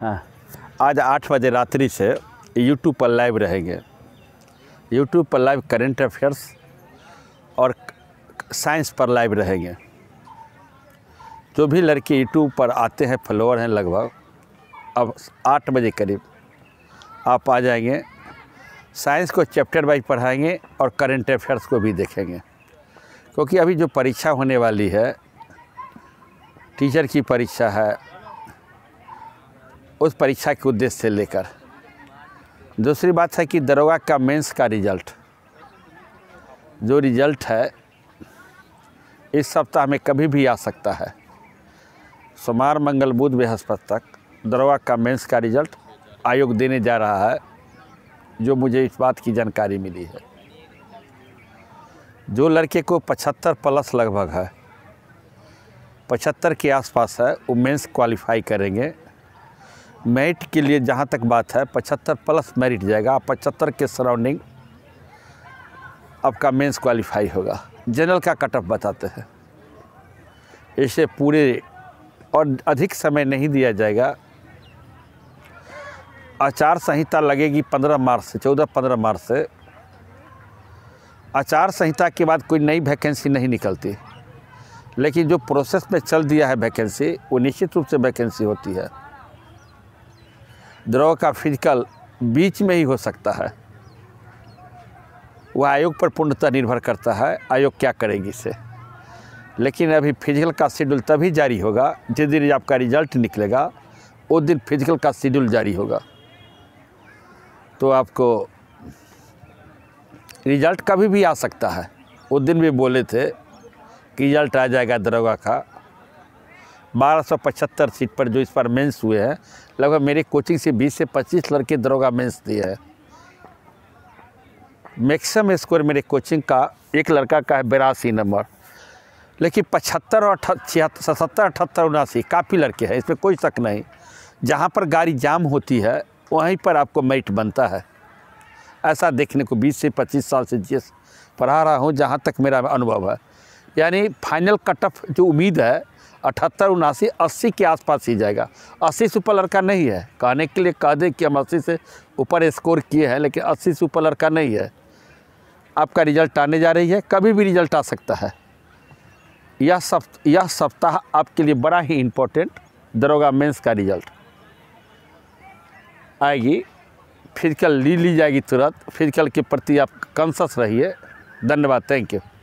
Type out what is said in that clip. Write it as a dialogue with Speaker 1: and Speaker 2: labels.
Speaker 1: हाँ आज आठ बजे रात्रि से यूट्यूब पर लाइव रहेंगे यूट्यूब पर लाइव करेंट अफेयर्स और साइंस पर लाइव रहेंगे जो भी लड़के YouTube पर आते हैं फॉलोअर हैं लगभग अब आठ बजे करीब आप आ जाएंगे साइंस को चैप्टर वाइज पढ़ाएंगे और करेंट अफेयर्स को भी देखेंगे क्योंकि अभी जो परीक्षा होने वाली है टीचर की परीक्षा है उस परीक्षा के उद्देश्य से लेकर दूसरी बात है कि दरोगा का मेंस का रिजल्ट जो रिजल्ट है इस सप्ताह में कभी भी आ सकता है सोमवार मंगल बुध बृहस्पति तक दरोगा का मेंस का रिजल्ट आयोग देने जा रहा है जो मुझे इस बात की जानकारी मिली है जो लड़के को 75 प्लस लगभग है 75 के आसपास है वो मेंस क्वालिफाई करेंगे मेरिट के लिए जहाँ तक बात है पचहत्तर प्लस मेरिट जाएगा पचहत्तर के सराउंडिंग आपका मेंस क्वालिफाई होगा जनरल का कट ऑफ बताते हैं इसे पूरे और अधिक समय नहीं दिया जाएगा आचार संहिता लगेगी पंद्रह मार्च से चौदह पंद्रह मार्च से आचार संहिता के बाद कोई नई वैकेंसी नहीं निकलती लेकिन जो प्रोसेस में चल दिया है वैकेंसी वो निश्चित रूप से वैकेंसी होती है द्रव का फिजिकल बीच में ही हो सकता है वह आयोग पर पूर्णतः निर्भर करता है आयोग क्या करेगी इसे लेकिन अभी फिजिकल का शेड्यूल तभी जारी होगा जिस दिन आपका रिजल्ट निकलेगा उस दिन फिजिकल का शेड्यूल जारी होगा तो आपको रिजल्ट कभी भी आ सकता है उस दिन भी बोले थे कि रिजल्ट आ जाएगा दरोगा का 1275 सीट पर जो इस बार मेंस हुए हैं लगभग मेरे कोचिंग से 20 से 25 लड़के दरोगा मेंस दिए हैं मैक्सिमम स्कोर मेरे कोचिंग का एक लड़का का है बिरासी नंबर लेकिन पचहत्तर और छिहत्तर सतहत्तर अठहत्तर उनासी काफ़ी लड़के हैं इसमें कोई शक नहीं जहाँ पर गाड़ी जाम होती है वहीं पर आपको मैट बनता है ऐसा देखने को 20 से 25 साल से जिस पढ़ा रहा हूँ जहाँ तक मेरा अनुभव है यानी फाइनल कट ऑफ जो उम्मीद है अठहत्तर उनासी अस्सी के आसपास ही जाएगा अस्सी से ऊपर लड़का नहीं है कहने के लिए कह दें कि हम अस्सी से ऊपर स्कोर किए हैं लेकिन अस्सी से ऊपर लड़का नहीं है आपका रिजल्ट आने जा रही है कभी भी रिजल्ट आ सकता है यह सप यह सप्ताह आपके लिए बड़ा ही इम्पोर्टेंट दरोगा मेंस का रिजल्ट आएगी फिजिकल ली ली जाएगी तुरंत फिजिकल के प्रति आप कॉन्सस रहिए धन्यवाद थैंक यू